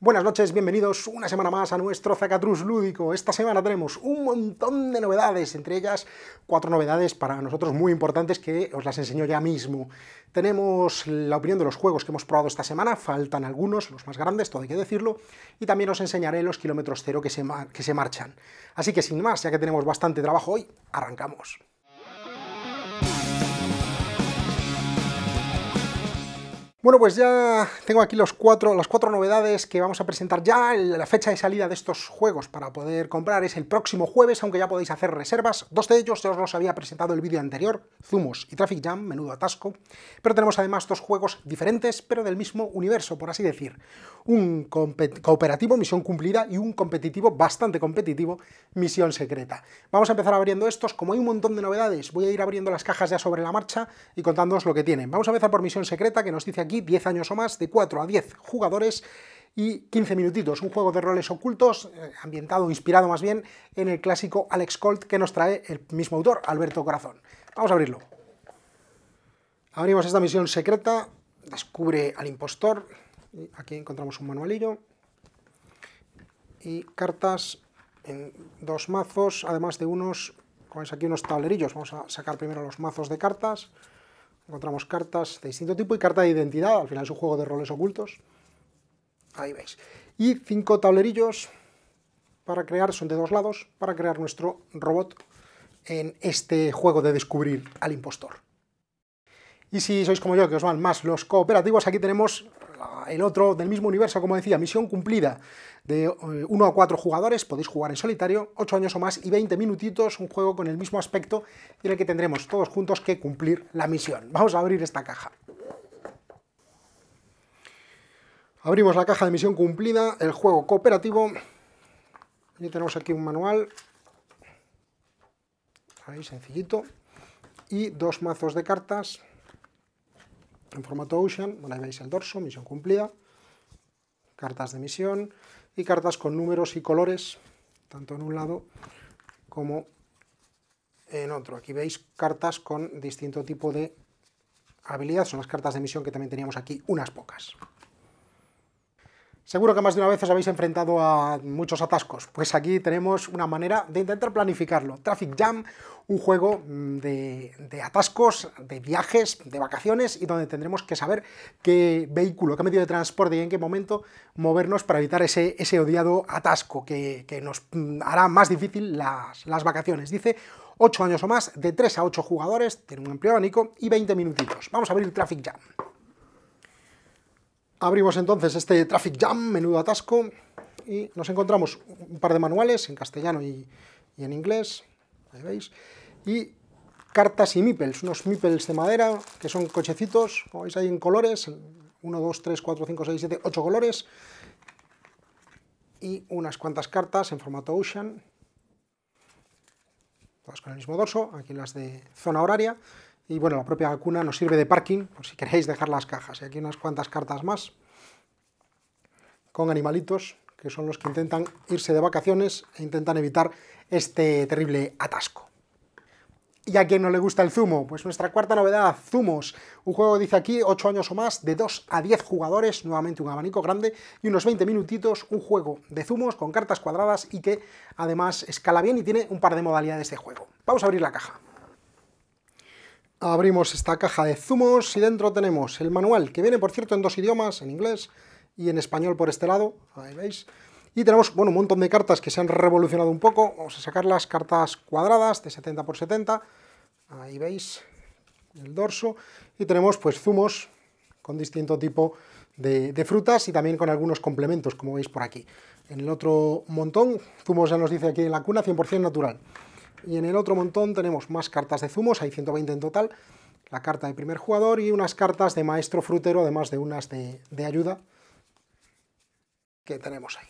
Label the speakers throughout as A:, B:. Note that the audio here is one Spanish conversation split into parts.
A: Buenas noches, bienvenidos una semana más a nuestro Zacatrus lúdico. Esta semana tenemos un montón de novedades, entre ellas cuatro novedades para nosotros muy importantes que os las enseño ya mismo. Tenemos la opinión de los juegos que hemos probado esta semana, faltan algunos, los más grandes, todo hay que decirlo, y también os enseñaré los kilómetros cero que se, que se marchan. Así que sin más, ya que tenemos bastante trabajo hoy, arrancamos. Bueno, pues ya tengo aquí los cuatro, las cuatro novedades que vamos a presentar ya. La fecha de salida de estos juegos para poder comprar es el próximo jueves, aunque ya podéis hacer reservas. Dos de ellos se os los había presentado el vídeo anterior, Zumos y Traffic Jam, menudo atasco. Pero tenemos además dos juegos diferentes, pero del mismo universo, por así decir. Un cooperativo, misión cumplida, y un competitivo, bastante competitivo, misión secreta. Vamos a empezar abriendo estos. Como hay un montón de novedades, voy a ir abriendo las cajas ya sobre la marcha y contándoos lo que tienen. Vamos a empezar por misión secreta, que nos dice aquí 10 años o más, de 4 a 10 jugadores y 15 minutitos, un juego de roles ocultos, eh, ambientado, inspirado más bien, en el clásico Alex Colt que nos trae el mismo autor, Alberto Corazón. Vamos a abrirlo. Abrimos esta misión secreta, descubre al impostor, aquí encontramos un manualillo, y cartas en dos mazos, además de unos, como aquí, unos tablerillos. Vamos a sacar primero los mazos de cartas, Encontramos cartas de distinto tipo y carta de identidad, al final es un juego de roles ocultos. Ahí veis. Y cinco tablerillos para crear, son de dos lados, para crear nuestro robot en este juego de descubrir al impostor. Y si sois como yo, que os van más los cooperativos, aquí tenemos el otro del mismo universo, como decía, misión cumplida de eh, uno a cuatro jugadores, podéis jugar en solitario, ocho años o más y 20 minutitos, un juego con el mismo aspecto en el que tendremos todos juntos que cumplir la misión. Vamos a abrir esta caja. Abrimos la caja de misión cumplida, el juego cooperativo. Y tenemos aquí un manual. Ahí, sencillito. Y dos mazos de cartas en formato Ocean, ahí veis el dorso, misión cumplida, cartas de misión y cartas con números y colores, tanto en un lado como en otro. Aquí veis cartas con distinto tipo de habilidad, son las cartas de misión que también teníamos aquí, unas pocas. Seguro que más de una vez os habéis enfrentado a muchos atascos, pues aquí tenemos una manera de intentar planificarlo. Traffic Jam, un juego mm, de, atascos, de viajes, de vacaciones y donde tendremos que saber qué vehículo, qué medio de transporte y en qué momento movernos para evitar ese, ese odiado atasco que, nos mm, hará más difícil las, vacaciones. Dice 8 años o más, de 3 a 8 jugadores, tiene un empleo abanico y 20 minutitos. Vamos a abrir Traffic Jam. Abrimos entonces este Traffic Jam, menudo atasco, y nos encontramos un par de manuales en castellano y, en inglés, y cartas y mipels, unos mipels de madera que son cochecitos, como veis ahí en colores, 1, 2, 3, 4, 5, 6, 7, 8 colores, y unas cuantas cartas en formato Ocean, todas con el mismo dorso, aquí las de zona horaria, y bueno, la propia cuna nos sirve de parking por si queréis dejar las cajas. Y aquí unas cuantas cartas más con animalitos que son los que intentan irse de vacaciones e intentan evitar este terrible atasco. ¿Y a quien no le gusta el zumo? Pues nuestra cuarta novedad, Zumos. Un juego, dice aquí, 8 años o más, de 2 a 10 jugadores, nuevamente un abanico grande y unos 20 minutitos, un juego de zumos con cartas cuadradas y que además escala bien y tiene un par de modalidades de juego. Vamos a abrir la caja abrimos esta caja de zumos y dentro tenemos el manual, que viene por cierto en dos idiomas, en inglés y en español por este lado, ahí veis. Y tenemos, bueno, un montón de cartas que se han revolucionado un poco. Vamos a sacar las cartas cuadradas de 70 por 70. Ahí veis el dorso. Y tenemos pues zumos con distinto tipo de, de, frutas y también con algunos complementos, como veis por aquí. En el otro montón, zumos ya nos dice aquí en la cuna, 100% natural. Y en el otro montón tenemos más cartas de zumos, hay 120 en total, la carta de primer jugador y unas cartas de maestro frutero, además de unas de, de ayuda que tenemos ahí.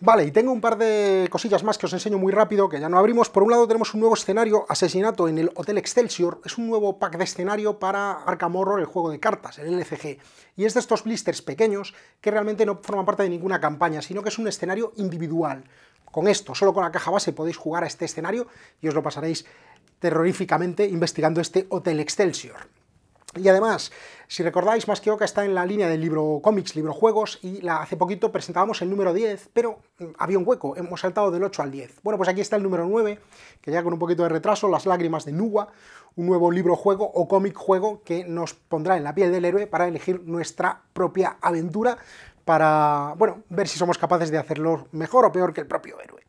A: Vale, y tengo un par de cosillas más que os enseño muy rápido, que ya no abrimos. Por un lado tenemos un nuevo escenario, Asesinato en el Hotel Excelsior. Es un nuevo pack de escenario para Arkham Horror, el juego de cartas, el LCG. Y es de estos blisters pequeños que realmente no forman parte de ninguna campaña, sino que es un escenario individual. Con esto, solo con la caja base podéis jugar a este escenario y os lo pasaréis terroríficamente investigando este Hotel Excelsior. Y además, si recordáis, Más que Oca está en la línea de libro cómics, libro juegos, y la, hace poquito presentábamos el número 10, pero mm, había un hueco, hemos saltado del 8 al 10. Bueno, pues aquí está el número 9, que ya con un poquito de retraso, Las lágrimas de Nuwa, un nuevo libro juego o cómic juego que nos pondrá en la piel del héroe para elegir nuestra propia aventura, para, bueno, ver si somos capaces de hacerlo mejor o peor que el propio héroe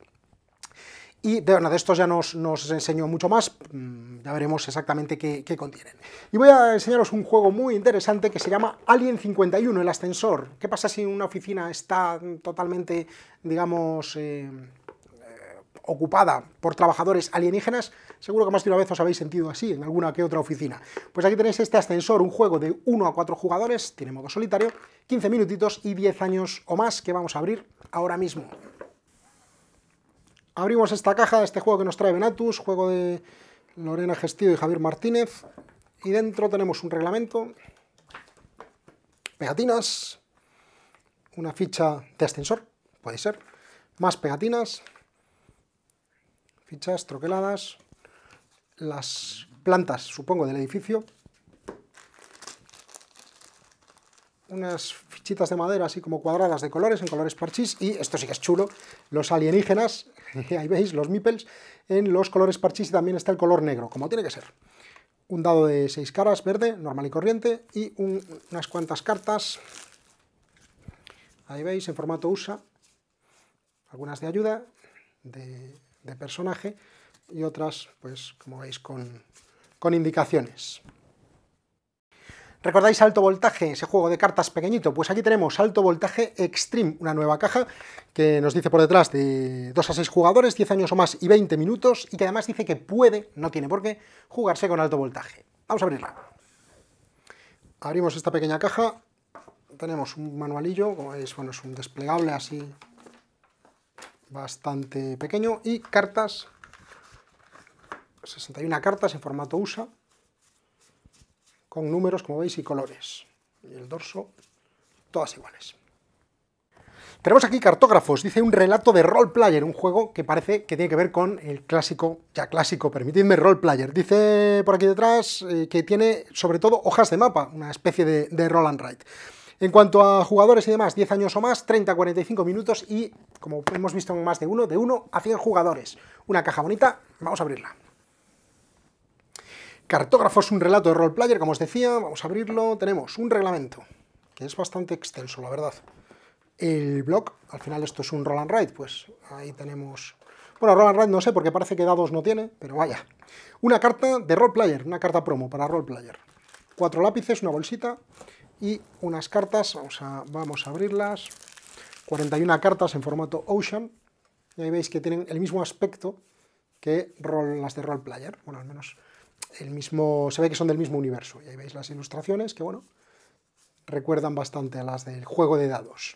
A: y de, de estos ya nos, enseñó enseño mucho más, mm, ya veremos exactamente qué, contienen. Y voy a enseñaros un juego muy interesante que se llama Alien 51, el ascensor. ¿Qué pasa si una oficina está totalmente, digamos... Eh, eh, ocupada por trabajadores alienígenas, seguro que más de una vez os habéis sentido así en alguna que otra oficina. Pues aquí tenéis este ascensor, un juego de 1 a 4 jugadores, tiene modo solitario, 15 minutitos y 10 años o más que vamos a abrir ahora mismo. Abrimos esta caja de este juego que nos trae Benatus, juego de Lorena Gestido y Javier Martínez. Y dentro tenemos un reglamento, pegatinas, una ficha de ascensor, puede ser, más pegatinas, fichas troqueladas, las plantas, supongo, del edificio, unas fichitas de madera así como cuadradas de colores, en colores parchís, y esto sí que es chulo, los alienígenas, ahí veis, los mipels, en los colores parchís y también está el color negro, como tiene que ser. Un dado de seis caras, verde, normal y corriente, y unas cuantas cartas, ahí veis, en formato USA, algunas de ayuda, de, de personaje, y otras, pues, como veis, con, con indicaciones. ¿Recordáis alto voltaje, ese juego de cartas pequeñito? Pues aquí tenemos alto voltaje Extreme, una nueva caja que nos dice por detrás de 2 a 6 jugadores, 10 años o más y 20 minutos, y que además dice que puede, no tiene por qué, jugarse con alto voltaje. Vamos a abrirla. Abrimos esta pequeña caja, tenemos un manualillo, bueno, es un desplegable así bastante pequeño, y cartas, 61 cartas en formato USA, con números, como veis, y colores. Y el dorso, todas iguales. Tenemos aquí Cartógrafos, dice un relato de Role Player, un juego que parece que tiene que ver con el clásico, ya clásico, permitidme, Role Player. Dice por aquí detrás eh, que tiene sobre todo hojas de mapa, una especie de, roll and write. En cuanto a jugadores y demás, 10 años o más, 30 45 minutos y, como hemos visto en más de uno, de uno a 100 jugadores. Una caja bonita, vamos a abrirla. Cartógrafo es un relato de Player, como os decía, vamos a abrirlo, tenemos un reglamento, que es bastante extenso, la verdad. El blog, al final esto es un roll and write, pues ahí tenemos... Bueno, roll and write no sé, porque parece que dados no tiene, pero vaya. Una carta de Player, una carta promo para Player. Cuatro lápices, una bolsita y unas cartas, vamos a, vamos a abrirlas. 41 cartas en formato Ocean, y ahí veis que tienen el mismo aspecto que las de Player, bueno, al menos el mismo, se ve que son del mismo universo. Y ahí veis las ilustraciones que, bueno, recuerdan bastante a las del juego de dados.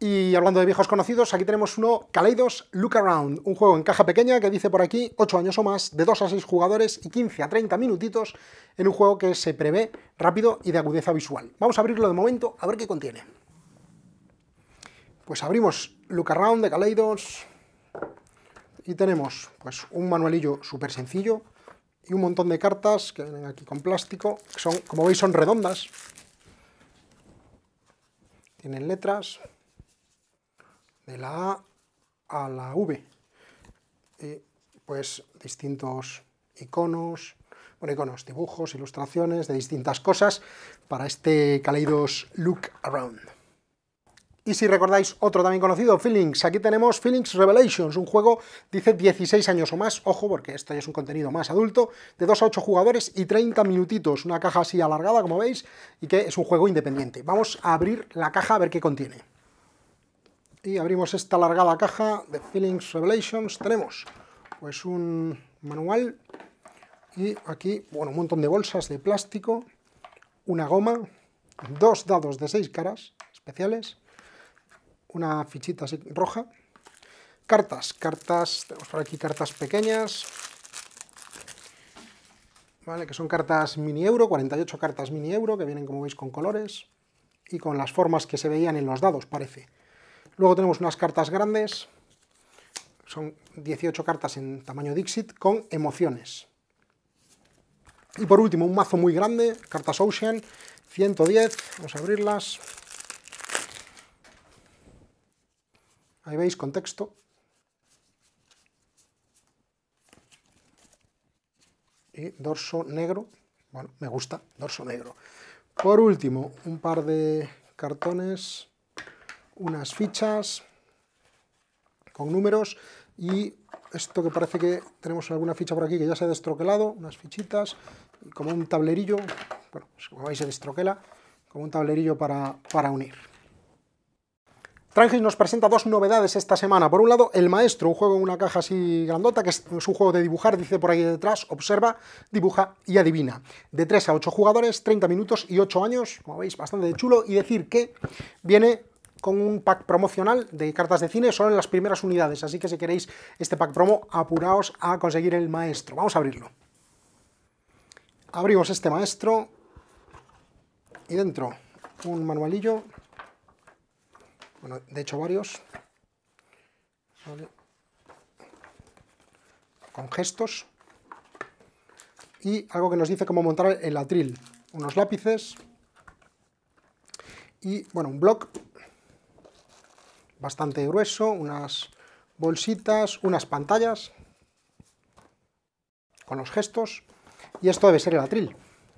A: Y hablando de viejos conocidos, aquí tenemos uno, Kaleidos Look Around, un juego en caja pequeña que dice por aquí 8 años o más, de 2 a 6 jugadores y 15 a 30 minutitos, en un juego que se prevé rápido y de agudeza visual. Vamos a abrirlo de momento, a ver qué contiene. Pues abrimos Look Around de Kaleidos... Y tenemos pues un manualillo súper sencillo y un montón de cartas que vienen aquí con plástico, que son, como veis, son redondas. Tienen letras de la A a la V. Y pues distintos iconos, bueno, iconos, dibujos, ilustraciones de distintas cosas para este Kaleidos Look Around. Y si recordáis otro también conocido, Feelings, aquí tenemos Feelings Revelations, un juego, dice 16 años o más, ojo porque esto ya es un contenido más adulto, de 2 a 8 jugadores y 30 minutitos, una caja así alargada como veis, y que es un juego independiente. Vamos a abrir la caja a ver qué contiene. Y abrimos esta alargada caja de Feelings Revelations, tenemos pues un manual y aquí, bueno, un montón de bolsas de plástico, una goma, dos dados de 6 caras especiales, una fichita así roja. Cartas, cartas, tenemos por aquí cartas pequeñas, ¿vale? que son cartas mini euro, 48 cartas mini euro, que vienen como veis con colores y con las formas que se veían en los dados, parece. Luego tenemos unas cartas grandes, son 18 cartas en tamaño Dixit con emociones. Y por último, un mazo muy grande, cartas Ocean, 110, vamos a abrirlas, Ahí veis, contexto. Y dorso negro. Bueno, me gusta, dorso negro. Por último, un par de cartones, unas fichas con números y esto que parece que tenemos alguna ficha por aquí que ya se ha destroquelado, unas fichitas, como un tablerillo, bueno, pues como veis se destroquela, como un tablerillo para, para unir. Trangis nos presenta dos novedades esta semana. Por un lado, El Maestro, un juego en una caja así grandota, que es un juego de dibujar, dice por ahí detrás, observa, dibuja y adivina. De 3 a 8 jugadores, 30 minutos y 8 años, como veis, bastante chulo. Y decir que viene con un pack promocional de cartas de cine, solo en las primeras unidades, así que si queréis este pack promo, apuraos a conseguir el maestro. Vamos a abrirlo. Abrimos este maestro y dentro un manualillo bueno, de hecho varios. Con gestos. Y algo que nos dice cómo montar el atril. Unos lápices. Y, bueno, un bloc bastante grueso, unas bolsitas, unas pantallas con los gestos y esto debe ser el atril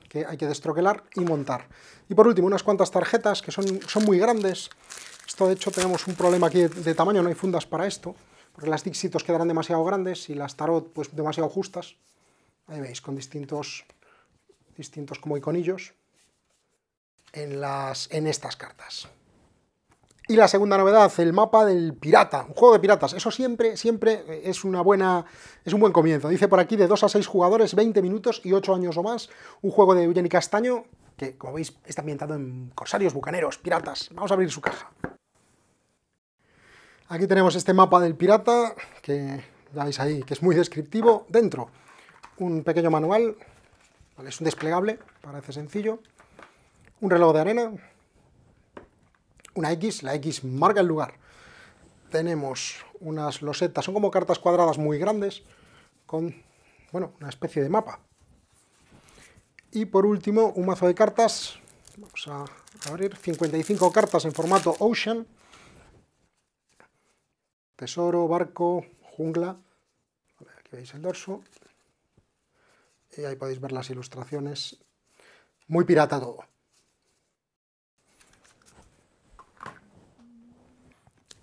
A: que hay que destroquelar y montar. Y por último unas cuantas tarjetas que son, son muy grandes esto, de hecho, tenemos un problema aquí de, tamaño, no hay fundas para esto, porque las Dixitos quedarán demasiado grandes y las Tarot, pues, demasiado justas. Ahí veis, con distintos, distintos como iconillos en, las, en estas cartas. Y la segunda novedad, el mapa del pirata, un juego de piratas. Eso siempre, siempre es una buena, es un buen comienzo. Dice por aquí de 2 a 6 jugadores, 20 minutos y 8 años o más. Un juego de Eugenio Castaño, que como veis está ambientado en corsarios, bucaneros, piratas. Vamos a abrir su caja. Aquí tenemos este mapa del pirata, que ya veis ahí, que es muy descriptivo. Dentro, un pequeño manual, es un desplegable, parece sencillo. Un reloj de arena, una X, la X marca el lugar. Tenemos unas losetas, son como cartas cuadradas muy grandes, con, bueno, una especie de mapa. Y por último, un mazo de cartas. Vamos a abrir 55 cartas en formato Ocean. Tesoro, barco, jungla. Aquí veis el dorso. Y ahí podéis ver las ilustraciones. Muy pirata todo.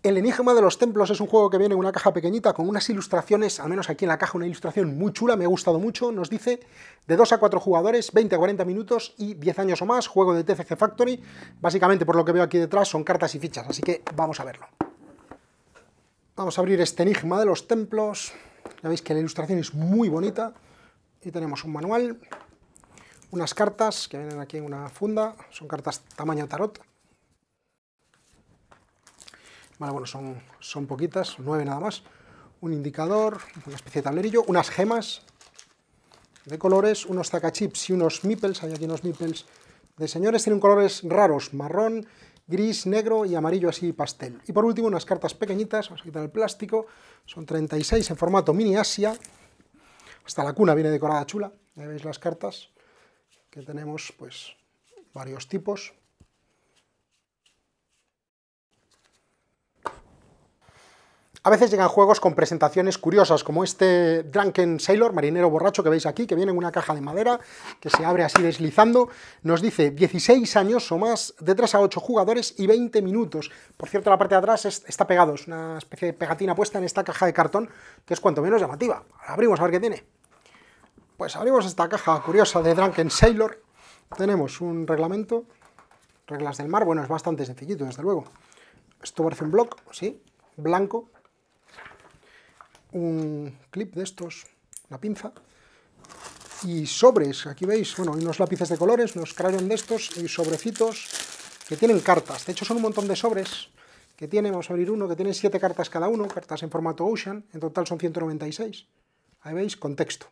A: El Enigma de los Templos es un juego que viene en una caja pequeñita con unas ilustraciones, al menos aquí en la caja una ilustración muy chula, me ha gustado mucho, nos dice de 2 a 4 jugadores, 20 a 40 minutos y 10 años o más, juego de TCG Factory, básicamente por lo que veo aquí detrás son cartas y fichas, así que vamos a verlo. Vamos a abrir este Enigma de los Templos, ya veis que la ilustración es muy bonita, y tenemos un manual, unas cartas que vienen aquí en una funda, son cartas tamaño tarot, bueno, son, son poquitas, nueve nada más. Un indicador, una especie de tablerillo, unas gemas de colores, unos zacachips y unos mipples, hay aquí unos mipples de señores, tienen colores raros, marrón, gris, negro y amarillo así pastel. Y por último unas cartas pequeñitas, vamos a quitar el plástico, son 36 en formato mini Asia, hasta la cuna viene decorada chula, ahí veis las cartas, que tenemos pues varios tipos, A veces llegan juegos con presentaciones curiosas, como este Drunken Sailor, marinero borracho que veis aquí, que viene en una caja de madera, que se abre así deslizando. Nos dice 16 años o más, de 3 a 8 jugadores y 20 minutos. Por cierto, la parte de atrás está pegado, es una especie de pegatina puesta en esta caja de cartón, que es cuanto menos llamativa. Abrimos a ver qué tiene. Pues abrimos esta caja curiosa de Drunken Sailor. Tenemos un reglamento, reglas del mar, bueno, es bastante sencillito, desde luego. Esto parece un block, sí, blanco, un clip de estos, una pinza, y sobres, aquí veis, bueno, hay unos lápices de colores, unos crayons de estos, y sobrecitos que tienen cartas, de hecho son un montón de sobres que tiene, vamos a abrir uno, que tiene 7 cartas cada uno, cartas en formato Ocean, en total son 196, ahí veis, contexto.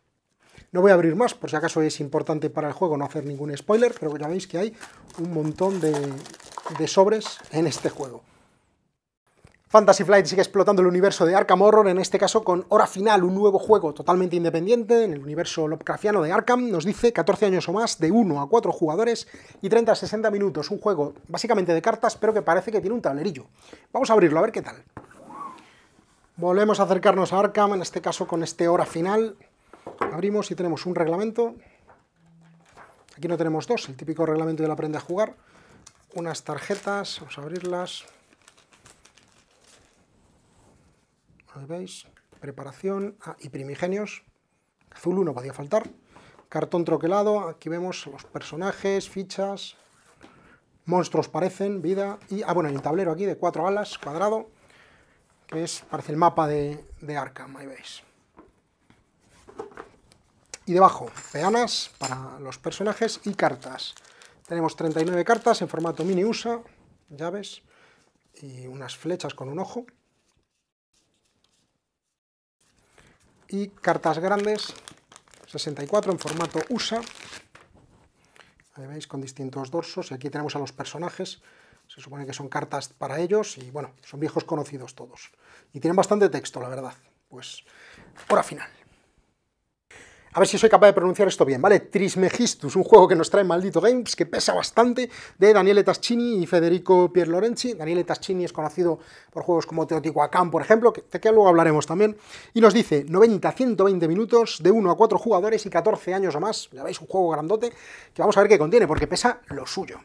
A: No voy a abrir más, por si acaso es importante para el juego no hacer ningún spoiler, pero ya veis que hay un montón de sobres en este juego. Fantasy Flight sigue explotando el universo de Arkham Horror, en este caso con Hora Final, un nuevo juego totalmente independiente en el universo Lovecraftiano de Arkham. Nos dice 14 años o más, de 1 a 4 jugadores y 30 a 60 minutos. Un juego básicamente de cartas, pero que parece que tiene un tablerillo. Vamos a abrirlo, a ver qué tal. Volvemos a acercarnos a Arkham, en este caso con este Hora Final. Abrimos y tenemos un reglamento. Aquí no tenemos dos, el típico reglamento de la aprende a jugar. Unas tarjetas, vamos a abrirlas. ahí veis, preparación ah, y primigenios, azul no podía faltar, cartón troquelado, aquí vemos los personajes, fichas, monstruos parecen, vida, y, ah bueno, el tablero aquí de cuatro alas, cuadrado, que es, parece el mapa de, de Arkham, ahí veis. Y debajo, peanas para los personajes y cartas. Tenemos 39 cartas en formato mini USA, llaves, y unas flechas con un ojo. y cartas grandes, 64 en formato USA, ahí veis, con distintos dorsos, y aquí tenemos a los personajes, se supone que son cartas para ellos, y bueno, son viejos conocidos todos, y tienen bastante texto, la verdad, pues, hora final. A ver si soy capaz de pronunciar esto bien, ¿vale? Trismegistus, un juego que nos trae Maldito Games, que pesa bastante, de Daniele Taschini y Federico Pierlorenzi. Daniele Taschini es conocido por juegos como Teotihuacán, por ejemplo, de que luego hablaremos también. Y nos dice 90-120 minutos, de 1 a 4 jugadores y 14 años o más. Ya veis, un juego grandote, que vamos a ver qué contiene, porque pesa lo suyo.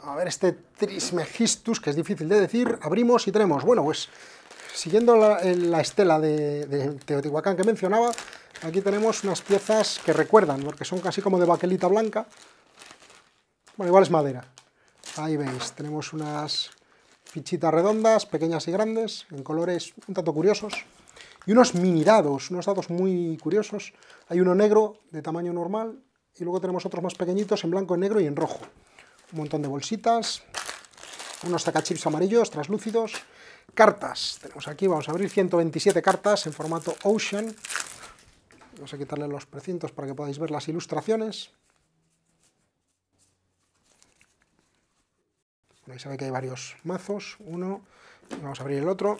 A: A ver, este Trismegistus, que es difícil de decir, abrimos y tenemos, bueno, pues siguiendo la, eh, estela de, Teotihuacán que mencionaba, aquí tenemos unas piezas que recuerdan, porque son casi como de baquelita blanca. Bueno, igual es madera. Ahí veis, tenemos unas fichitas redondas, pequeñas y grandes, en colores un tanto curiosos. Y unos mini dados, unos dados muy curiosos. Hay uno negro de tamaño normal y luego tenemos otros más pequeñitos en blanco, en negro y en rojo. Un montón de bolsitas, unos tacachips amarillos traslúcidos, cartas. Tenemos aquí, vamos a abrir 127 cartas en formato Ocean. Vamos a quitarle los precintos para que podáis ver las ilustraciones. ahí se ve que hay varios mazos, uno, vamos a abrir el otro.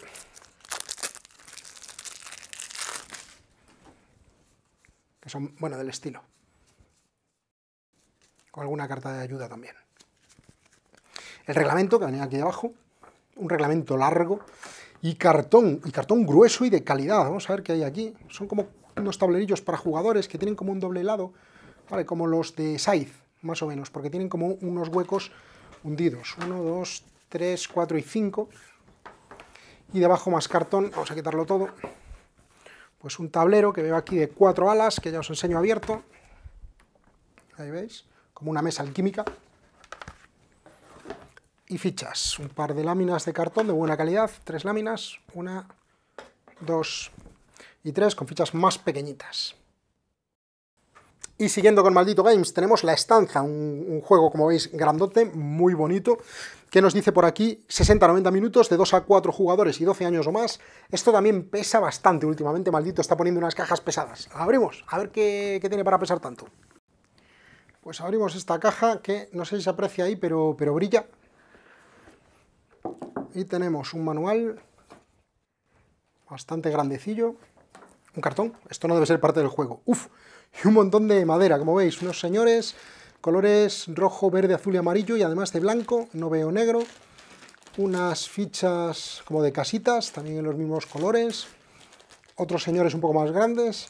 A: Que son, bueno, del estilo. Con alguna carta de ayuda también. El reglamento, que venía aquí abajo, un reglamento largo y cartón, y cartón grueso y de calidad. Vamos a ver qué hay aquí. Son como unos tablerillos para jugadores que tienen como un doble lado, Como los de Scythe, más o menos, porque tienen como unos huecos hundidos. uno, dos, tres, cuatro y cinco, Y debajo más cartón, vamos a quitarlo todo. Pues un tablero que veo aquí de cuatro alas, que ya os enseño abierto. Ahí veis, como una mesa alquímica y fichas. Un par de láminas de cartón de buena calidad, tres láminas, una, dos y tres, con fichas más pequeñitas. Y siguiendo con Maldito Games, tenemos La Estanza, un, juego, como veis, grandote, muy bonito, que nos dice por aquí 60-90 minutos de 2 a 4 jugadores y 12 años o más. Esto también pesa bastante últimamente, Maldito está poniendo unas cajas pesadas. Abrimos, a ver qué, tiene para pesar tanto. Pues abrimos esta caja que no sé si se aprecia ahí, pero, pero brilla y tenemos un manual bastante grandecillo, un cartón, esto no debe ser parte del juego, ¡Uf! y un montón de madera, como veis, unos señores, colores rojo, verde, azul y amarillo, y además de blanco, no veo negro, unas fichas como de casitas, también en los mismos colores, otros señores un poco más grandes,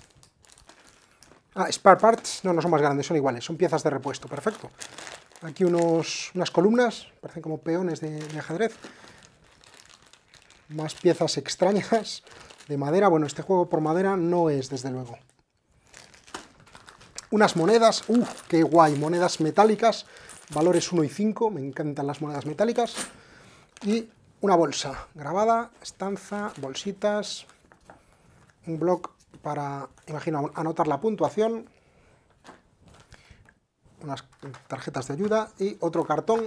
A: ah, spare parts, no, no son más grandes, son iguales, son piezas de repuesto, perfecto, aquí unos, unas columnas, parecen como peones de, ajedrez, más piezas extrañas de madera, bueno, este juego por madera no es, desde luego. Unas monedas, uh, qué guay, monedas metálicas, valores 1 y 5, me encantan las monedas metálicas, y una bolsa grabada, estanza, bolsitas, un blog para, imagino, anotar la puntuación, unas tarjetas de ayuda y otro cartón.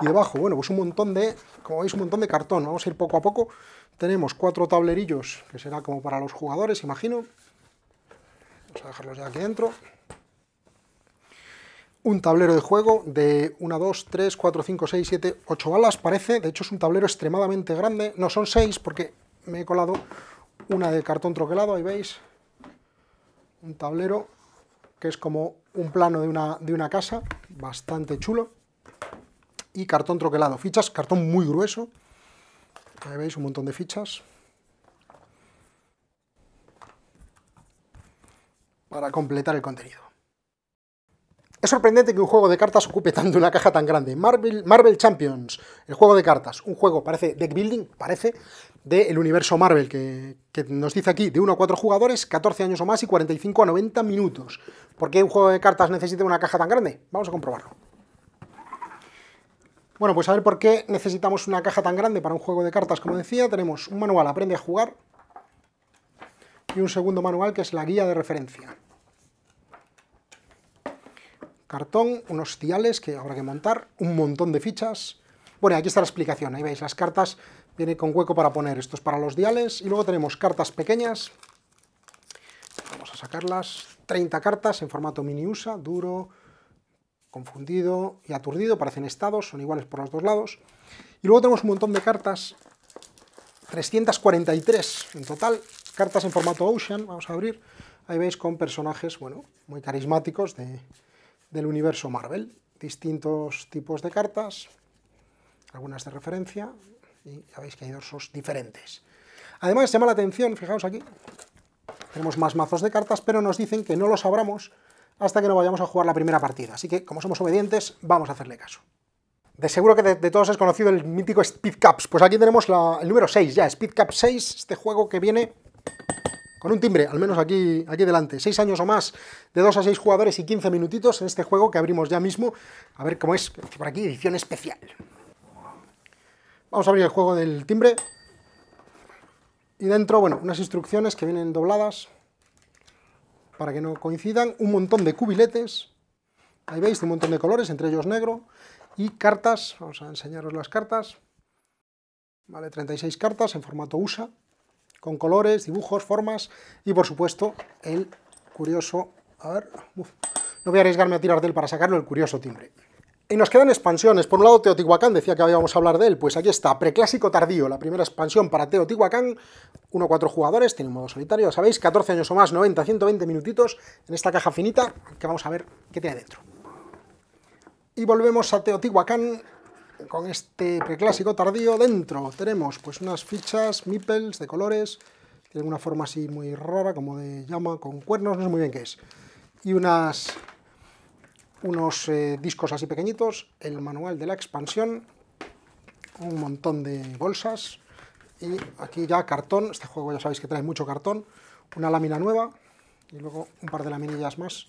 A: Y debajo, bueno, pues un montón de, como veis, un montón de cartón. Vamos a ir poco a poco. Tenemos cuatro tablerillos, que será como para los jugadores, imagino. Vamos a dejarlos ya aquí dentro. Un tablero de juego de 1, 2, 3, 4, 5, 6, 7, 8 balas, parece. De hecho, es un tablero extremadamente grande. No, son seis porque me he colado una de cartón troquelado, ahí veis. Un tablero que es como un plano de una, de una casa, bastante chulo, y cartón troquelado, fichas, cartón muy grueso, ahí veis un montón de fichas, para completar el contenido. Es sorprendente que un juego de cartas ocupe tanto una caja tan grande. Marvel, Champions, el juego de cartas, un juego, parece deck building, parece, del universo Marvel, que, que, nos dice aquí de 1 a 4 jugadores, 14 años o más y 45 a 90 minutos. ¿Por qué un juego de cartas necesita una caja tan grande? Vamos a comprobarlo. Bueno, pues a ver por qué necesitamos una caja tan grande para un juego de cartas. Como decía, tenemos un manual, aprende a jugar, y un segundo manual que es la guía de referencia cartón, unos diales que habrá que montar, un montón de fichas. Bueno, aquí está la explicación, ahí veis las cartas, viene con hueco para poner, esto es para los diales, y luego tenemos cartas pequeñas, vamos a sacarlas, 30 cartas en formato mini USA, duro, confundido y aturdido, parecen estados, son iguales por los dos lados, y luego tenemos un montón de cartas, 343 en total, cartas en formato Ocean, vamos a abrir, ahí veis con personajes, bueno, muy carismáticos de, del universo Marvel. Distintos tipos de cartas, algunas de referencia, y ya veis que hay dorsos diferentes. Además, llama la atención, fijaos aquí, tenemos más mazos de cartas, pero nos dicen que no los abramos hasta que no vayamos a jugar la primera partida. Así que, como somos obedientes, vamos a hacerle caso. De seguro que de, todos es conocido el mítico Speed Cups. Pues aquí tenemos el número 6 ya, Speed Cup 6, este juego que viene con un timbre, al menos aquí, delante. seis años o más, de 2 a 6 jugadores y 15 minutitos en este juego que abrimos ya mismo. A ver cómo es, por aquí, edición especial. Vamos a abrir el juego del timbre. Y dentro, bueno, unas instrucciones que vienen dobladas para que no coincidan. Un montón de cubiletes. Ahí veis, un montón de colores, entre ellos negro. Y cartas, vamos a enseñaros las cartas. Vale, 36 cartas en formato USA con colores, dibujos, formas y por supuesto el curioso, a ver, no voy a arriesgarme a tirar de él para sacarlo, el curioso timbre. Y nos quedan expansiones. Por un lado, Teotihuacán, decía que habíamos a hablar de él. Pues aquí está, Preclásico Tardío, la primera expansión para Teotihuacán. 1-4 jugadores, tiene un modo solitario, ya sabéis, 14 años o más, 90-120 minutitos en esta caja finita, que vamos a ver qué tiene dentro. Y volvemos a Teotihuacán, con este preclásico tardío dentro tenemos pues unas fichas mipels de colores, tienen una forma así muy rara, como de llama con cuernos, no sé muy bien qué es, y unas unos eh, discos así pequeñitos, el manual de la expansión, un montón de bolsas y aquí ya cartón, este juego ya sabéis que trae mucho cartón, una lámina nueva y luego un par de laminillas más,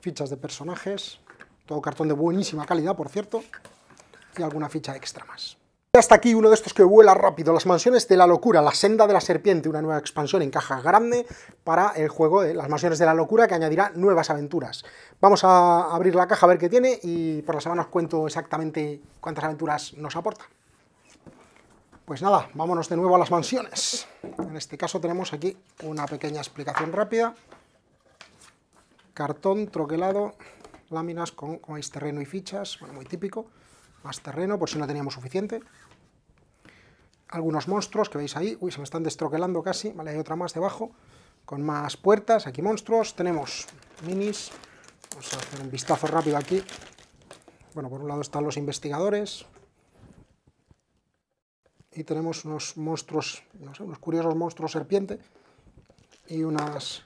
A: fichas de personajes, todo cartón de buenísima calidad por cierto, y alguna ficha extra más. hasta aquí uno de estos que vuela rápido, las mansiones de la locura, la senda de la serpiente, una nueva expansión en caja grande para el juego de las mansiones de la locura que añadirá nuevas aventuras. Vamos a abrir la caja a ver qué tiene y por la semana os cuento exactamente cuántas aventuras nos aporta. Pues nada, vámonos de nuevo a las mansiones. En este caso tenemos aquí una pequeña explicación rápida. Cartón troquelado, láminas con, este terreno y fichas, muy típico más terreno, por si no teníamos suficiente. Algunos monstruos que veis ahí, uy, se me están destroquelando casi, vale, hay otra más debajo, con más puertas, aquí monstruos, tenemos minis, vamos a hacer un vistazo rápido aquí. Bueno, por un lado están los investigadores, y tenemos unos monstruos, unos curiosos monstruos serpiente y unas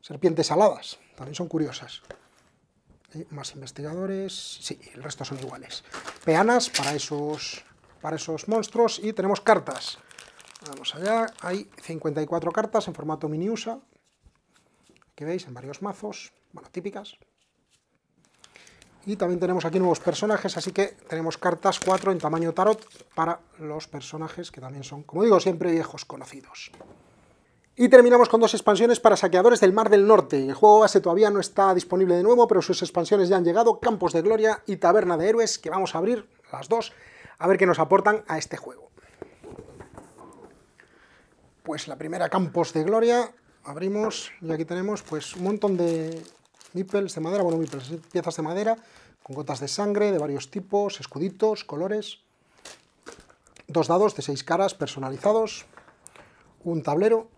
A: serpientes aladas, también son curiosas más investigadores, sí, el resto son iguales. Peanas para esos, para esos monstruos y tenemos cartas. Vamos allá, hay 54 cartas en formato mini USA, que veis en varios mazos, bueno, típicas. Y también tenemos aquí nuevos personajes, así que tenemos cartas 4 en tamaño tarot para los personajes que también son, como digo, siempre viejos conocidos. Y terminamos con dos expansiones para saqueadores del Mar del Norte. El juego base todavía no está disponible de nuevo, pero sus expansiones ya han llegado, Campos de Gloria y Taberna de Héroes, que vamos a abrir las dos, a ver qué nos aportan a este juego. Pues la primera, Campos de Gloria, abrimos, y aquí tenemos pues un montón de nipples de madera, bueno, piezas de madera, con gotas de sangre de varios tipos, escuditos, colores, dos dados de seis caras personalizados, un tablero,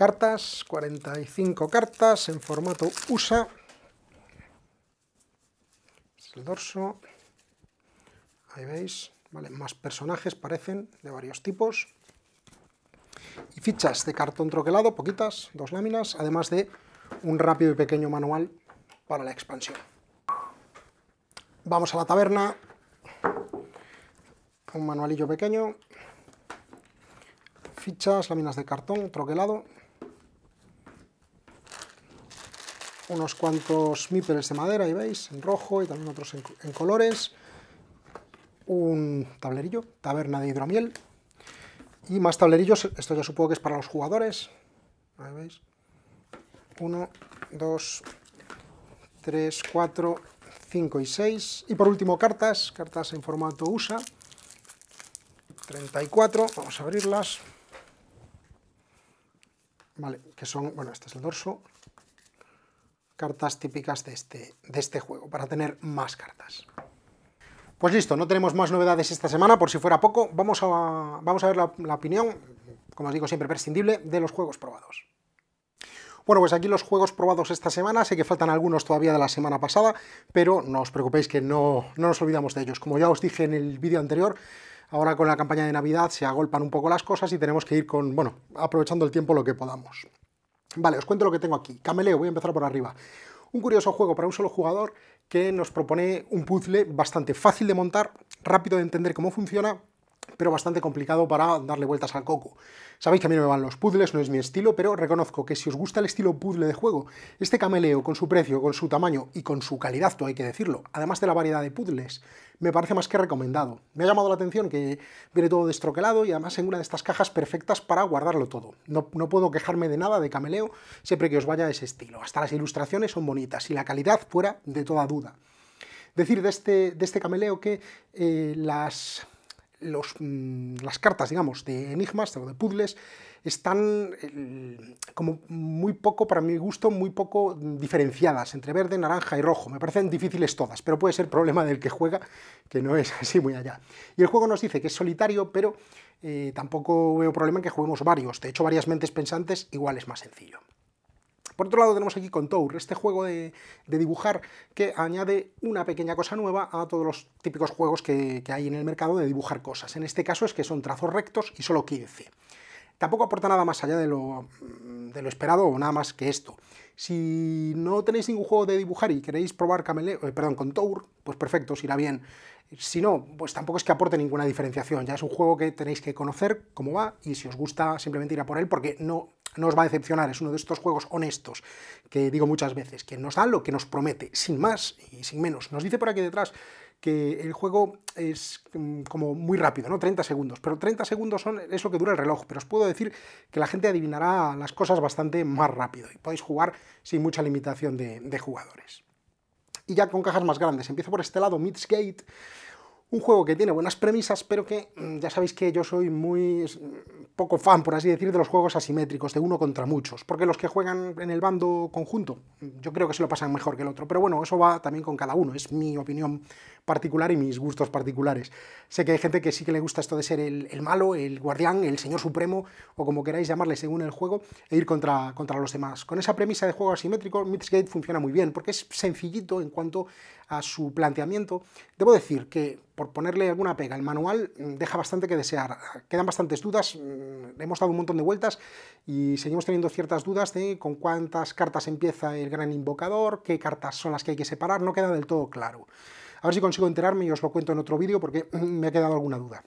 A: cartas, 45 cartas en formato USA. el dorso. Ahí veis, más personajes parecen, de varios tipos. Y fichas de cartón troquelado, poquitas, dos láminas, además de un rápido y pequeño manual para la expansión. Vamos a la taberna. Un manualillo pequeño. Fichas, láminas de cartón troquelado, unos cuantos míperes de madera, ahí veis, en rojo y también otros en, colores, un tablerillo, taberna de hidromiel, y más tablerillos, esto ya supongo que es para los jugadores, ahí veis, Uno, dos, tres, cuatro, cinco y seis. y por último cartas, cartas en formato USA, 34, vamos a abrirlas, vale, que son, bueno, este es el dorso, cartas típicas de este, de este juego, para tener más cartas. Pues listo, no tenemos más novedades esta semana, por si fuera poco, vamos a, vamos a ver la, opinión, como os digo siempre, prescindible, de los juegos probados. Bueno, pues aquí los juegos probados esta semana, sé que faltan algunos todavía de la semana pasada, pero no os preocupéis que no, no nos olvidamos de ellos. Como ya os dije en el vídeo anterior, ahora con la campaña de Navidad se agolpan un poco las cosas y tenemos que ir con, bueno, aprovechando el tiempo lo que podamos. Vale, os cuento lo que tengo aquí. Cameleo, voy a empezar por arriba. Un curioso juego para un solo jugador que nos propone un puzzle bastante fácil de montar, rápido de entender cómo funciona pero bastante complicado para darle vueltas al coco. Sabéis que a mí no me van los puzzles, no es mi estilo, pero reconozco que si os gusta el estilo puzzle de juego, este cameleo con su precio, con su tamaño y con su calidad, todo hay que decirlo, además de la variedad de puzzles, me parece más que recomendado. Me ha llamado la atención que viene todo destroquelado y además en una de estas cajas perfectas para guardarlo todo. No, puedo quejarme de nada de cameleo siempre que os vaya de ese estilo. Hasta las ilustraciones son bonitas y la calidad fuera de toda duda. Decir de este, de este cameleo que eh, las Mm, las cartas, digamos, de enigmas o de puzzles están eh, como muy poco, para mi gusto, muy poco diferenciadas entre verde, naranja y rojo. Me parecen difíciles todas, pero puede ser problema del que juega, que no es así muy allá. Y el juego nos dice que es solitario, pero eh, tampoco veo problema en que juguemos varios. De hecho, varias mentes pensantes igual es más sencillo. Por otro lado tenemos aquí Contour, este juego de, dibujar que añade una pequeña cosa nueva a todos los típicos juegos que, hay en el mercado de dibujar cosas. En este caso es que son trazos rectos y solo 15 tampoco aporta nada más allá de lo, mm, esperado o nada más que esto. Si no tenéis ningún juego de dibujar y queréis probar eh, con Tour, perdón, Contour, pues perfecto, os irá bien. Si no, pues tampoco es que aporte ninguna diferenciación, ya es un juego que tenéis que conocer cómo va y si os gusta simplemente ir a por él porque no no os va a decepcionar, es uno de estos juegos honestos que digo muchas veces, que nos da lo que nos promete, sin más y sin menos. Nos dice por aquí detrás que el juego es mm, como muy rápido, ¿no? 30 segundos, pero 30 segundos son, es lo que dura el reloj, pero os puedo decir que la gente adivinará las cosas bastante más rápido y podéis jugar sin mucha limitación de, jugadores. Y ya con cajas más grandes, empiezo por este lado, Midsgate, un juego que tiene buenas premisas, pero que mm, ya sabéis que yo soy muy mm, poco fan, por así decir, de los juegos asimétricos, de uno contra muchos, porque los que juegan en el bando conjunto, mm, yo creo que se lo pasan mejor que el otro, pero bueno, eso va también con cada uno, es mi opinión particular y mis gustos particulares. Sé que hay gente que sí que le gusta esto de ser el, malo, el guardián, el señor supremo, o como queráis llamarle según el juego, e ir contra, contra los demás. Con esa premisa de juego asimétrico, Mythgate funciona muy bien, porque es sencillito en cuanto a su planteamiento. Debo decir que, por ponerle alguna pega, el manual mm, deja bastante que desear. Quedan bastantes dudas, mm, hemos dado un montón de vueltas y seguimos teniendo ciertas dudas de con cuántas cartas empieza el gran invocador, qué cartas son las que hay que separar, no queda del todo claro. A ver si consigo enterarme y os lo cuento en otro vídeo porque mm, me ha quedado alguna duda.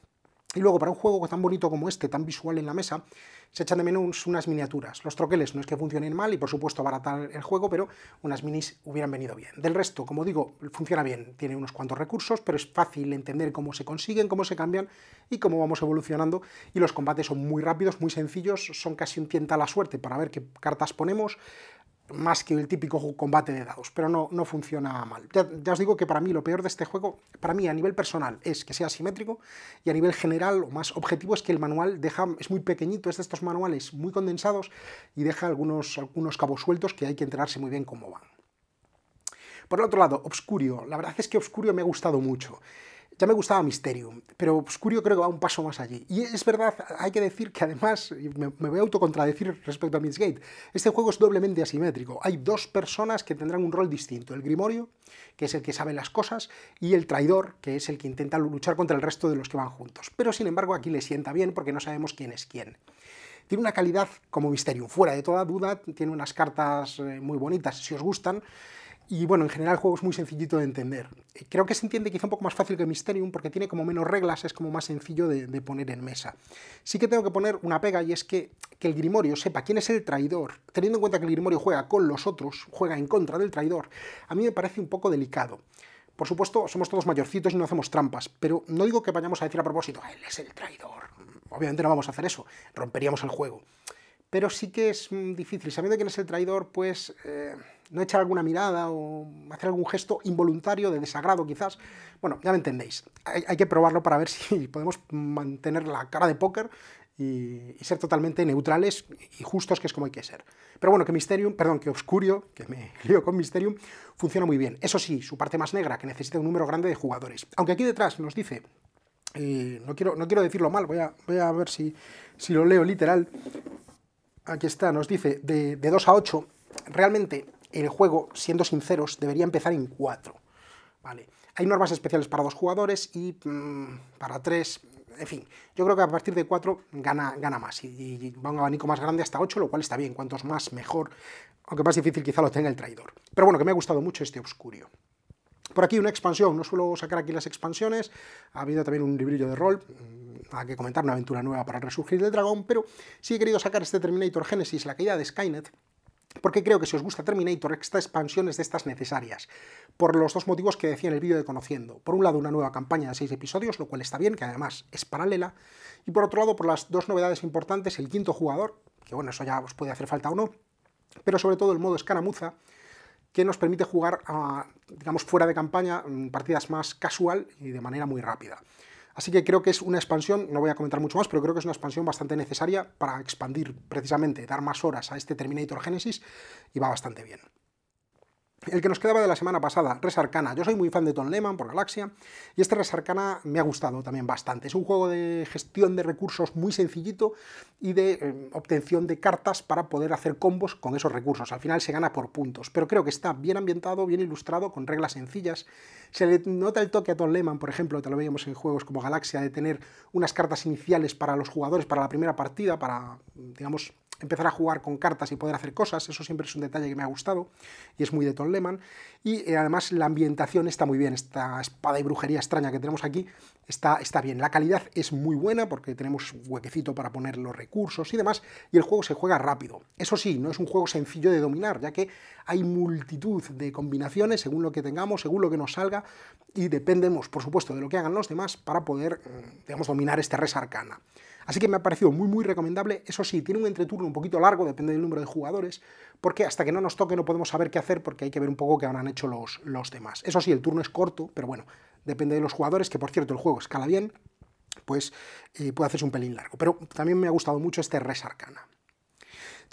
A: Y luego, para un juego tan bonito como este, tan visual en la mesa, se echan de menos unas miniaturas. Los troqueles no es que funcionen mal y, por supuesto, abaratar el juego, pero unas minis hubieran venido bien. Del resto, como digo, funciona bien, tiene unos cuantos recursos, pero es fácil entender cómo se consiguen, cómo se cambian y cómo vamos evolucionando. Y los combates son muy rápidos, muy sencillos, son casi un tienta la suerte para ver qué cartas ponemos, más que el típico combate de dados, pero no, no funciona mal. Ya, os digo que para mí lo peor de este juego, para mí a nivel personal, es que sea simétrico y a nivel general o más objetivo es que el manual deja, es muy pequeñito, es de estos manuales muy condensados y deja algunos, algunos cabos sueltos que hay que enterarse muy bien cómo van. Por el otro lado, Obscurio. La verdad es que Obscurio me ha gustado mucho ya me gustaba Mysterium, pero Obscurio creo que va un paso más allí. Y es verdad, hay que decir que además, me, voy a autocontradecir respecto a Midsgate, este juego es doblemente asimétrico. Hay dos personas que tendrán un rol distinto, el Grimorio, que es el que sabe las cosas, y el Traidor, que es el que intenta luchar contra el resto de los que van juntos. Pero sin embargo aquí le sienta bien porque no sabemos quién es quién. Tiene una calidad como Mysterium, fuera de toda duda, tiene unas cartas eh, muy bonitas, si os gustan, y bueno, en general el juego es muy sencillito de entender. Eh, creo que se entiende quizá un poco más fácil que Mysterium porque tiene como menos reglas, es como más sencillo de, poner en mesa. Sí que tengo que poner una pega y es que, que, el Grimorio sepa quién es el traidor, teniendo en cuenta que el Grimorio juega con los otros, juega en contra del traidor, a mí me parece un poco delicado. Por supuesto, somos todos mayorcitos y no hacemos trampas, pero no digo que vayamos a decir a propósito, él es el traidor. Obviamente no vamos a hacer eso, romperíamos el juego pero sí que es mm, difícil, sabiendo quién es el traidor, pues eh, no echar alguna mirada o hacer algún gesto involuntario de desagrado quizás. Bueno, ya me entendéis, hay, que probarlo para ver si podemos mantener la cara de póker y, ser totalmente neutrales y justos, que es como hay que ser. Pero bueno, que Mysterium, perdón, que Obscurio, que me lío con Mysterium, funciona muy bien. Eso sí, su parte más negra, que necesita un número grande de jugadores. Aunque aquí detrás nos dice no, quiero, no quiero decirlo mal, voy a, voy a ver si, si, lo leo literal, aquí está, nos dice, de, 2 a 8, realmente el juego, siendo sinceros, debería empezar en 4. Vale. Hay normas especiales para dos jugadores y mm, para tres, en fin, yo creo que a partir de 4 gana, gana más y, y, va un abanico más grande hasta 8, lo cual está bien, cuantos más mejor, aunque más difícil quizá lo tenga el traidor. Pero bueno, que me ha gustado mucho este Obscurio. Por aquí una expansión, no suelo sacar aquí las expansiones, ha habido también un librillo de rol, mm, hay que comentar una aventura nueva para resurgir del dragón, pero sí he querido sacar este Terminator Genesis, la caída de Skynet, porque creo que si os gusta Terminator, esta expansión es de estas necesarias, por los dos motivos que decía en el vídeo de Conociendo. Por un lado, una nueva campaña de seis episodios, lo cual está bien, que además es paralela, y por otro lado, por las dos novedades importantes, el quinto jugador, que bueno, eso ya os puede hacer falta o no, pero sobre todo el modo escaramuza, que nos permite jugar, a, digamos, fuera de campaña, mm, partidas más casual y de manera muy rápida. Así que creo que es una expansión, no voy a comentar mucho más, pero creo que es una expansión bastante necesaria para expandir precisamente, dar más horas a este Terminator Genesis y va bastante bien. El que nos quedaba de la semana pasada, Res Arcana. Yo soy muy fan de Tom Lehman por Galaxia y este Res Arcana me ha gustado también bastante. Es un juego de gestión de recursos muy sencillito y de eh, obtención de cartas para poder hacer combos con esos recursos. Al final se gana por puntos, pero creo que está bien ambientado, bien ilustrado, con reglas sencillas. Se le nota el toque a Tom Lehman, por ejemplo, te lo veíamos en juegos como Galaxia, de tener unas cartas iniciales para los jugadores para la primera partida, para, digamos, empezar a jugar con cartas y poder hacer cosas, eso siempre es un detalle que me ha gustado y es muy de Tom Lehman. Y eh, además la ambientación está muy bien, esta espada y brujería extraña que tenemos aquí está, está bien. La calidad es muy buena porque tenemos un huequecito para poner los recursos y demás, y el juego se juega rápido. Eso sí, no es un juego sencillo de dominar, ya que hay multitud de combinaciones según lo que tengamos, según lo que nos salga, y dependemos, por supuesto, de lo que hagan los demás para poder, mm, digamos, dominar esta res arcana. Así que me ha parecido muy, muy recomendable. Eso sí, tiene un entreturno un poquito largo, depende del número de jugadores, porque hasta que no nos toque no podemos saber qué hacer porque hay que ver un poco qué han hecho los, demás. Eso sí, el turno es corto, pero bueno, depende de los jugadores, que por cierto el juego escala bien, pues eh, puede hacerse un pelín largo. Pero también me ha gustado mucho este Res Arcana.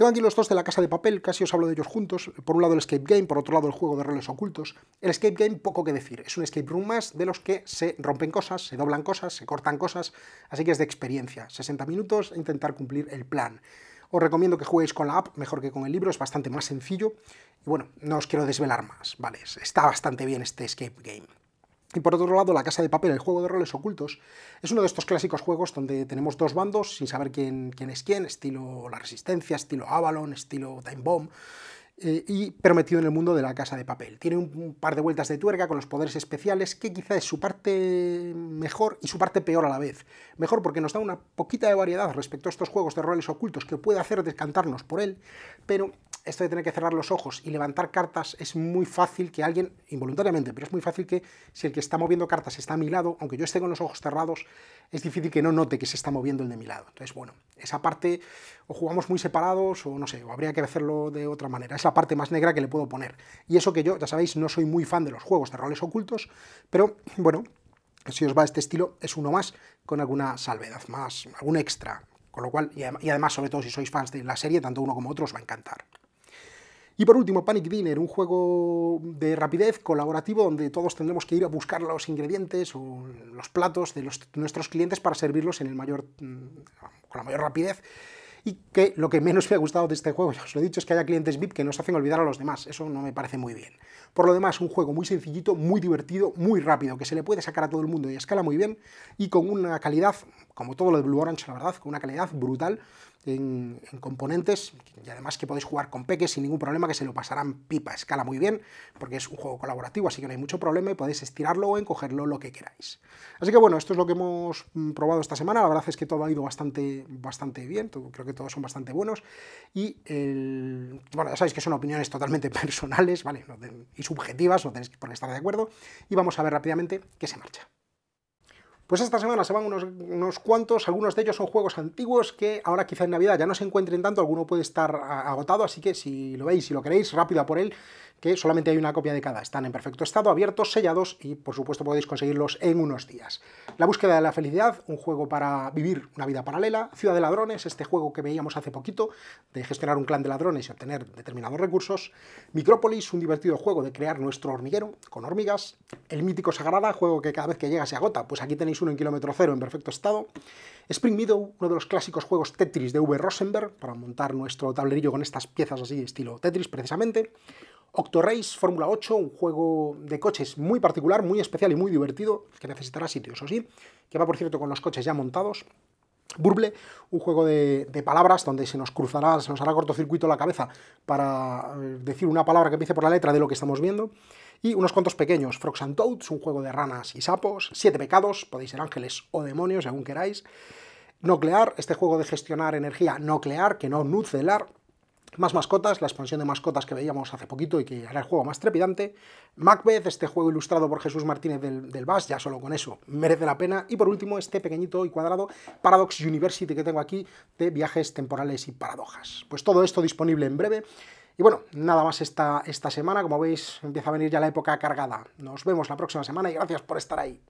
A: Tengo aquí los dos de la casa de papel, casi os hablo de ellos juntos. Por un lado el escape game, por otro lado el juego de roles ocultos. El escape game, poco que decir, es un escape room más de los que se rompen cosas, se doblan cosas, se cortan cosas, así que es de experiencia. 60 minutos e intentar cumplir el plan. Os recomiendo que juguéis con la app mejor que con el libro, es bastante más sencillo. Y bueno, no os quiero desvelar más, ¿vale? Está bastante bien este escape game. Y por otro lado, La Casa de Papel, el juego de roles ocultos, es uno de estos clásicos juegos donde tenemos dos bandos sin saber quién, es quién, estilo La Resistencia, estilo Avalon, estilo Time Bomb, eh, y permitido en el mundo de la casa de papel. Tiene un, par de vueltas de tuerca con los poderes especiales, que quizá es su parte mejor y su parte peor a la vez. Mejor porque nos da una poquita de variedad respecto a estos juegos de roles ocultos que puede hacer descantarnos por él, pero esto de tener que cerrar los ojos y levantar cartas es muy fácil que alguien, involuntariamente, pero es muy fácil que si el que está moviendo cartas está a mi lado, aunque yo esté con los ojos cerrados, es difícil que no note que se está moviendo el de mi lado. Entonces, bueno, esa parte o jugamos muy separados o no sé, o habría que hacerlo de otra manera parte más negra que le puedo poner. Y eso que yo, ya sabéis, no soy muy fan de los juegos de roles ocultos, pero bueno, si os va este estilo, es uno más con alguna salvedad más, algún extra. Con lo cual, y además, sobre todo si sois fans de la serie, tanto uno como otro os va a encantar. Y por último, Panic Dinner, un juego de rapidez colaborativo donde todos tendremos que ir a buscar los ingredientes o los platos de nuestros clientes para servirlos en el mayor, mm, con la mayor rapidez y que lo que menos me ha gustado de este juego, ya os lo he dicho, es que haya clientes VIP que nos hacen olvidar a los demás, eso no me parece muy bien. Por lo demás, un juego muy sencillito, muy divertido, muy rápido, que se le puede sacar a todo el mundo y escala muy bien, y con una calidad como todo lo de Blue Orange, la verdad, con una calidad brutal en, componentes y además que podéis jugar con peques sin ningún problema, que se lo pasarán pipa, escala muy bien, porque es un juego colaborativo, así que no hay mucho problema y podéis estirarlo o encogerlo lo que queráis. Así que bueno, esto es lo que hemos mm, probado esta semana, la verdad es que todo ha ido bastante, bastante bien, creo que todos son bastante buenos y bueno, ya sabéis que son opiniones totalmente personales y subjetivas, no tenéis por qué estar de acuerdo y vamos a ver rápidamente qué se marcha. Pues esta semana se van unos, cuantos, algunos de ellos son juegos antiguos que ahora quizá en Navidad ya no se encuentren tanto, alguno puede estar agotado, así que si lo veis, y lo queréis, rápida por él, que solamente hay una copia de cada. Están en perfecto estado, abiertos, sellados y por supuesto podéis conseguirlos en unos días. La búsqueda de la felicidad, un juego para vivir una vida paralela. Ciudad de ladrones, este juego que veíamos hace poquito, de gestionar un clan de ladrones y obtener determinados recursos. Micrópolis, un divertido juego de crear nuestro hormiguero con hormigas. El mítico Sagrada, juego que cada vez que llega se agota, pues aquí tenéis uno en kilómetro cero en perfecto estado. Spring Meadow, uno de los clásicos juegos Tetris de V. Rosenberg, para montar nuestro tablerillo con estas piezas así estilo Tetris precisamente. Race, Fórmula 8, un juego de coches muy particular, muy especial y muy divertido, que necesitará sitios, o sí, que va por cierto con los coches ya montados. Burble, un juego de, palabras donde se nos cruzará, se nos hará cortocircuito la cabeza para eh, decir una palabra que empiece por la letra de lo que estamos viendo. Y unos cuantos pequeños, Frogs and Toads, un juego de ranas y sapos, Siete Pecados, podéis ser ángeles o demonios, según queráis. Nuclear, este juego de gestionar energía nuclear, que no nucelar, más mascotas, la expansión de mascotas que veíamos hace poquito y que era el juego más trepidante. Macbeth, este juego ilustrado por Jesús Martínez del, del ya solo con eso merece la pena. Y por último, este pequeñito y cuadrado Paradox University que tengo aquí de viajes temporales y paradojas. Pues todo esto disponible en breve. Y bueno, nada más esta, esta semana. Como veis, empieza a venir ya la época cargada. Nos vemos la próxima semana y gracias por estar ahí.